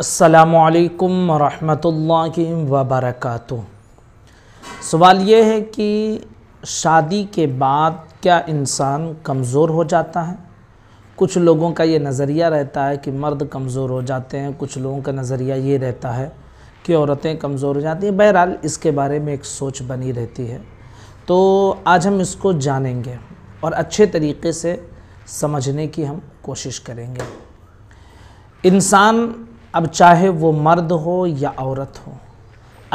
असलकम वरहमतुल्लाहि वबरक सवाल ये है कि शादी के बाद क्या इंसान कमज़ोर हो जाता है कुछ लोगों का ये नज़रिया रहता है कि मर्द कमज़ोर हो जाते हैं कुछ लोगों का नज़रिया ये रहता है कि औरतें कमज़ोर हो जाती हैं बहरहाल इसके बारे में एक सोच बनी रहती है तो आज हम इसको जानेंगे और अच्छे तरीके से समझने की हम कोशिश करेंगे इंसान अब चाहे वो मर्द हो या औरत हो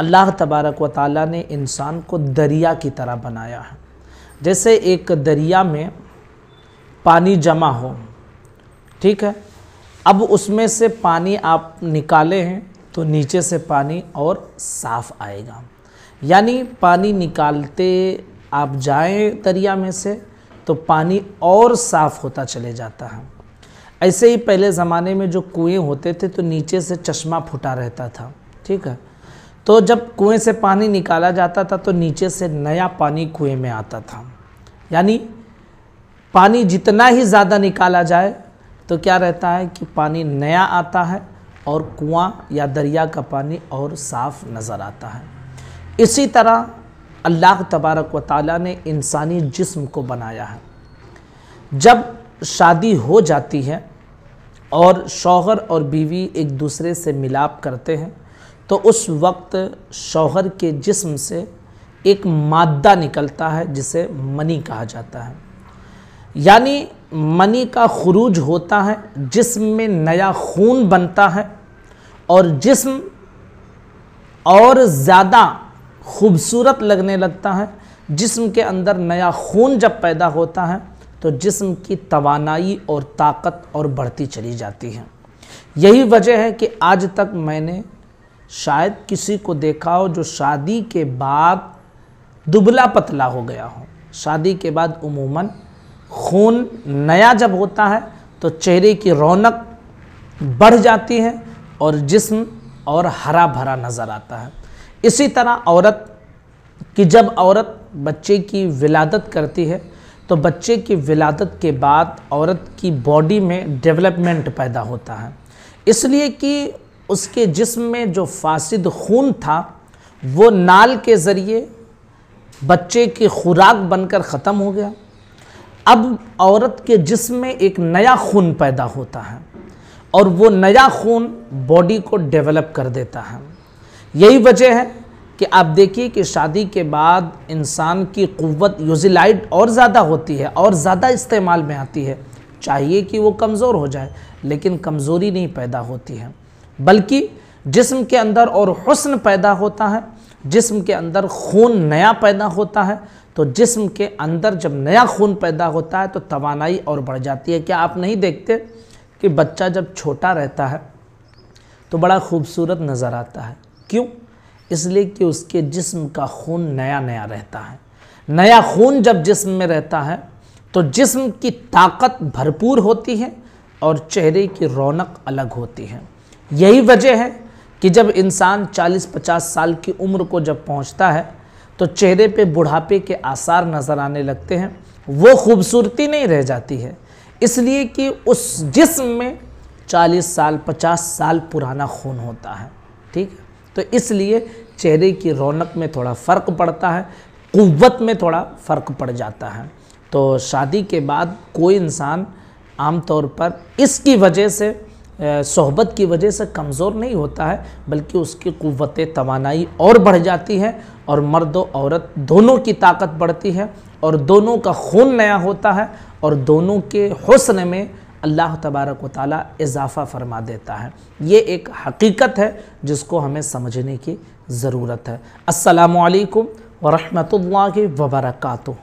अल्लाह तबारक व ताली ने इंसान को दरिया की तरह बनाया है जैसे एक दरिया में पानी जमा हो ठीक है अब उसमें से पानी आप निकाले हैं तो नीचे से पानी और साफ़ आएगा यानी पानी निकालते आप जाएं दरिया में से तो पानी और साफ़ होता चले जाता है ऐसे ही पहले ज़माने में जो कुएँ होते थे तो नीचे से चश्मा फुटा रहता था ठीक है तो जब कुएँ से पानी निकाला जाता था तो नीचे से नया पानी कुएँ में आता था यानी पानी जितना ही ज़्यादा निकाला जाए तो क्या रहता है कि पानी नया आता है और कुआं या दरिया का पानी और साफ़ नज़र आता है इसी तरह अल्लाह तबारक व ताली ने इंसानी जिस्म को बनाया है जब शादी हो जाती है और शौहर और बीवी एक दूसरे से मिलाप करते हैं तो उस वक्त शौहर के जिस्म से एक मादा निकलता है जिसे मनी कहा जाता है यानी मनी का खरूज होता है जिस्म में नया खून बनता है और जिस्म और ज़्यादा खूबसूरत लगने लगता है जिस्म के अंदर नया खून जब पैदा होता है तो जिस्म की तवानाई और ताकत और बढ़ती चली जाती है यही वजह है कि आज तक मैंने शायद किसी को देखा हो जो शादी के बाद दुबला पतला हो गया हो शादी के बाद उमूमन खून नया जब होता है तो चेहरे की रौनक बढ़ जाती है और जिस्म और हरा भरा नज़र आता है इसी तरह औरत कि जब औरत बच्चे की विलादत करती है तो बच्चे की विलादत के बाद औरत की बॉडी में डेवलपमेंट पैदा होता है इसलिए कि उसके जिस्म में जो फासिद खून था वो नाल के ज़रिए बच्चे की खुराक बनकर ख़त्म हो गया अब औरत के जिस्म में एक नया खून पैदा होता है और वो नया खून बॉडी को डेवलप कर देता है यही वजह है कि आप देखिए कि शादी के बाद इंसान की क़वत यूजिलाइट और ज़्यादा होती है और ज़्यादा इस्तेमाल में आती है चाहिए कि वो कमज़ोर हो जाए लेकिन कमज़ोरी नहीं पैदा होती है बल्कि जिस्म के अंदर और हसन पैदा होता है जिस्म के अंदर खून नया पैदा होता है तो जिस्म के अंदर जब नया खून पैदा होता है तो तोानाई और बढ़ जाती है क्या आप नहीं देखते कि बच्चा जब छोटा रहता है तो बड़ा खूबसूरत नज़र आता है क्यों इसलिए कि उसके जिस्म का खून नया नया रहता है नया खून जब जिस्म में रहता है तो जिस्म की ताकत भरपूर होती है और चेहरे की रौनक अलग होती है यही वजह है कि जब इंसान 40-50 साल की उम्र को जब पहुंचता है तो चेहरे पे बुढ़ापे के आसार नज़र आने लगते हैं वो खूबसूरती नहीं रह जाती है इसलिए कि उस जिस्म में 40 साल 50 साल पुराना खून होता है ठीक है तो इसलिए चेहरे की रौनक में थोड़ा फ़र्क पड़ता है क़वत में थोड़ा फ़र्क पड़ जाता है तो शादी के बाद कोई इंसान आम तौर पर इसकी वजह से सोहबत की वजह से कमज़ोर नहीं होता है बल्कि उसकी क़वत तोानाई और बढ़ जाती है और मर्द और औरत दोनों की ताकत बढ़ती है और दोनों का खून नया होता है और दोनों के हसन में अल्लाह तबारक ताली इजाफ़ा फरमा देता है ये एक हकीकत है जिसको हमें समझने की ज़रूरत है असलकम वरहमल वबरकू